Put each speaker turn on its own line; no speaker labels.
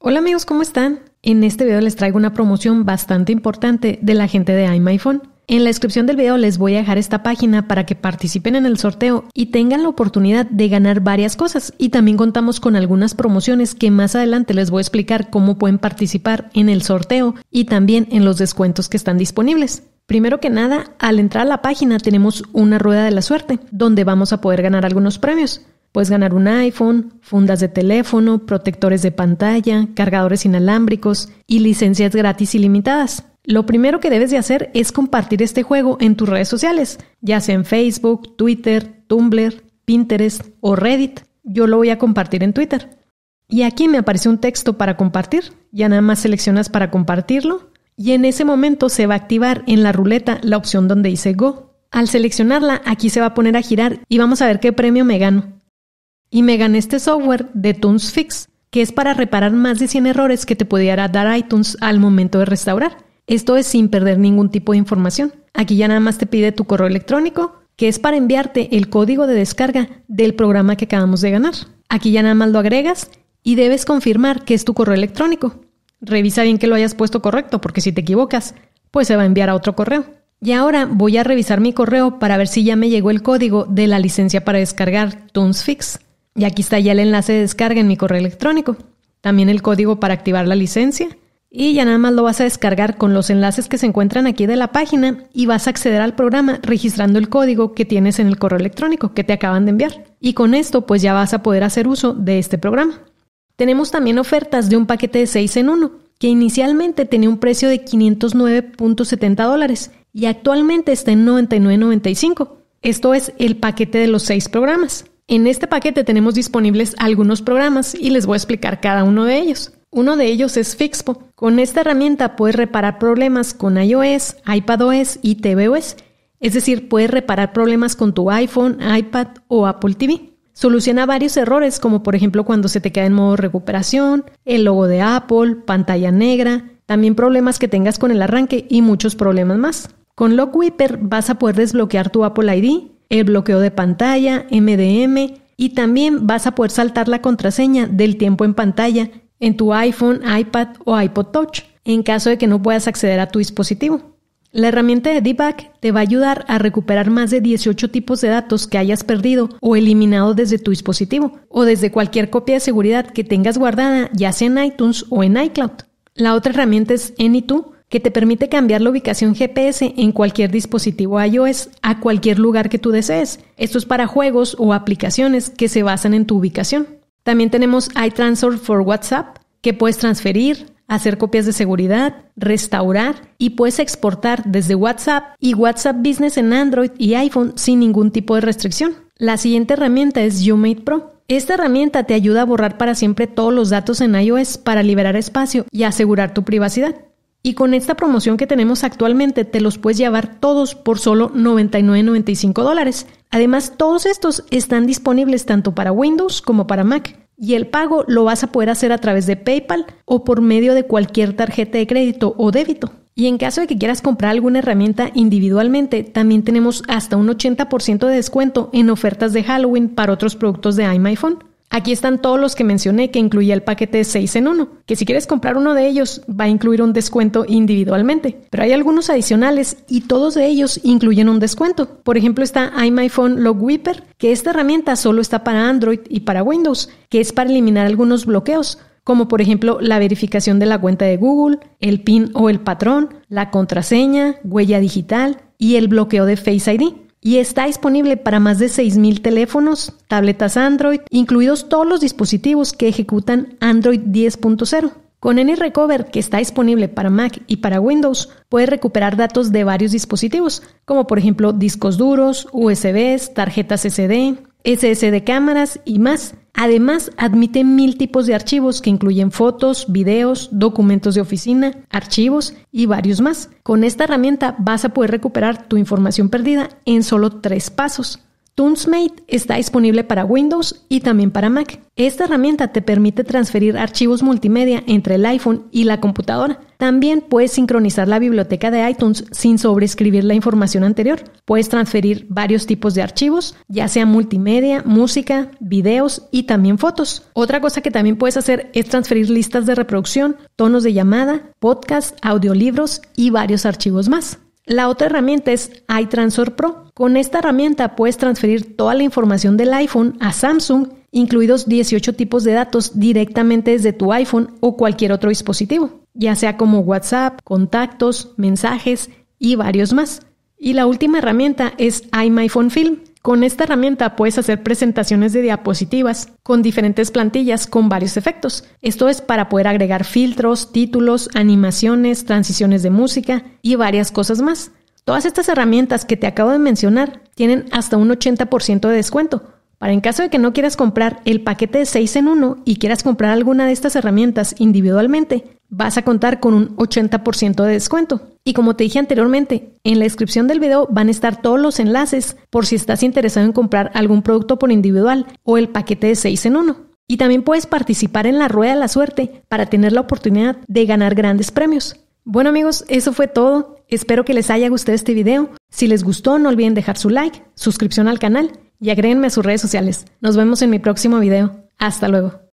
Hola amigos, ¿cómo están? En este video les traigo una promoción bastante importante de la gente de iMyPhone. En la descripción del video les voy a dejar esta página para que participen en el sorteo y tengan la oportunidad de ganar varias cosas y también contamos con algunas promociones que más adelante les voy a explicar cómo pueden participar en el sorteo y también en los descuentos que están disponibles. Primero que nada, al entrar a la página tenemos una rueda de la suerte donde vamos a poder ganar algunos premios. Puedes ganar un iPhone, fundas de teléfono, protectores de pantalla, cargadores inalámbricos y licencias gratis ilimitadas. Lo primero que debes de hacer es compartir este juego en tus redes sociales, ya sea en Facebook, Twitter, Tumblr, Pinterest o Reddit. Yo lo voy a compartir en Twitter. Y aquí me aparece un texto para compartir. Ya nada más seleccionas para compartirlo y en ese momento se va a activar en la ruleta la opción donde dice Go. Al seleccionarla, aquí se va a poner a girar y vamos a ver qué premio me gano. Y me gané este software de Tunes Fix, que es para reparar más de 100 errores que te pudiera dar iTunes al momento de restaurar. Esto es sin perder ningún tipo de información. Aquí ya nada más te pide tu correo electrónico, que es para enviarte el código de descarga del programa que acabamos de ganar. Aquí ya nada más lo agregas y debes confirmar que es tu correo electrónico. Revisa bien que lo hayas puesto correcto, porque si te equivocas, pues se va a enviar a otro correo. Y ahora voy a revisar mi correo para ver si ya me llegó el código de la licencia para descargar Fix. Y aquí está ya el enlace de descarga en mi correo electrónico. También el código para activar la licencia. Y ya nada más lo vas a descargar con los enlaces que se encuentran aquí de la página y vas a acceder al programa registrando el código que tienes en el correo electrónico que te acaban de enviar. Y con esto pues ya vas a poder hacer uso de este programa. Tenemos también ofertas de un paquete de 6 en 1, que inicialmente tenía un precio de 509.70 dólares y actualmente está en 99.95. Esto es el paquete de los 6 programas. En este paquete tenemos disponibles algunos programas y les voy a explicar cada uno de ellos. Uno de ellos es Fixpo. Con esta herramienta puedes reparar problemas con iOS, iPadOS y tvOS. Es decir, puedes reparar problemas con tu iPhone, iPad o Apple TV. Soluciona varios errores, como por ejemplo cuando se te queda en modo recuperación, el logo de Apple, pantalla negra, también problemas que tengas con el arranque y muchos problemas más. Con Lock vas a poder desbloquear tu Apple ID, el bloqueo de pantalla, MDM y también vas a poder saltar la contraseña del tiempo en pantalla en tu iPhone, iPad o iPod Touch en caso de que no puedas acceder a tu dispositivo. La herramienta de Debug te va a ayudar a recuperar más de 18 tipos de datos que hayas perdido o eliminado desde tu dispositivo o desde cualquier copia de seguridad que tengas guardada ya sea en iTunes o en iCloud. La otra herramienta es Anytoo que te permite cambiar la ubicación GPS en cualquier dispositivo iOS a cualquier lugar que tú desees. Esto es para juegos o aplicaciones que se basan en tu ubicación. También tenemos iTransfer for WhatsApp, que puedes transferir, hacer copias de seguridad, restaurar y puedes exportar desde WhatsApp y WhatsApp Business en Android y iPhone sin ningún tipo de restricción. La siguiente herramienta es YouMate Pro. Esta herramienta te ayuda a borrar para siempre todos los datos en iOS para liberar espacio y asegurar tu privacidad. Y con esta promoción que tenemos actualmente te los puedes llevar todos por solo 99.95 dólares. Además, todos estos están disponibles tanto para Windows como para Mac. Y el pago lo vas a poder hacer a través de PayPal o por medio de cualquier tarjeta de crédito o débito. Y en caso de que quieras comprar alguna herramienta individualmente, también tenemos hasta un 80% de descuento en ofertas de Halloween para otros productos de iMyPhone. Aquí están todos los que mencioné que incluía el paquete 6 en 1, que si quieres comprar uno de ellos va a incluir un descuento individualmente, pero hay algunos adicionales y todos de ellos incluyen un descuento. Por ejemplo está iMyPhone Logweeper, que esta herramienta solo está para Android y para Windows, que es para eliminar algunos bloqueos, como por ejemplo la verificación de la cuenta de Google, el PIN o el patrón, la contraseña, huella digital y el bloqueo de Face ID y está disponible para más de 6.000 teléfonos, tabletas Android, incluidos todos los dispositivos que ejecutan Android 10.0. Con NRecover, que está disponible para Mac y para Windows, puedes recuperar datos de varios dispositivos, como por ejemplo discos duros, USBs, tarjetas SD, SSD cámaras y más. Además, admite mil tipos de archivos que incluyen fotos, videos, documentos de oficina, archivos y varios más. Con esta herramienta vas a poder recuperar tu información perdida en solo tres pasos. ToonsMate está disponible para Windows y también para Mac. Esta herramienta te permite transferir archivos multimedia entre el iPhone y la computadora también puedes sincronizar la biblioteca de iTunes sin sobreescribir la información anterior. Puedes transferir varios tipos de archivos, ya sea multimedia, música, videos y también fotos. Otra cosa que también puedes hacer es transferir listas de reproducción, tonos de llamada, podcast, audiolibros y varios archivos más. La otra herramienta es iTransfer Pro. Con esta herramienta puedes transferir toda la información del iPhone a Samsung, incluidos 18 tipos de datos directamente desde tu iPhone o cualquier otro dispositivo ya sea como WhatsApp, contactos, mensajes y varios más. Y la última herramienta es Film. Con esta herramienta puedes hacer presentaciones de diapositivas con diferentes plantillas con varios efectos. Esto es para poder agregar filtros, títulos, animaciones, transiciones de música y varias cosas más. Todas estas herramientas que te acabo de mencionar tienen hasta un 80% de descuento. Para en caso de que no quieras comprar el paquete de 6 en 1 y quieras comprar alguna de estas herramientas individualmente, vas a contar con un 80% de descuento. Y como te dije anteriormente, en la descripción del video van a estar todos los enlaces por si estás interesado en comprar algún producto por individual o el paquete de 6 en 1. Y también puedes participar en la rueda de la suerte para tener la oportunidad de ganar grandes premios. Bueno amigos, eso fue todo. Espero que les haya gustado este video. Si les gustó, no olviden dejar su like, suscripción al canal y agréguenme a sus redes sociales. Nos vemos en mi próximo video. Hasta luego.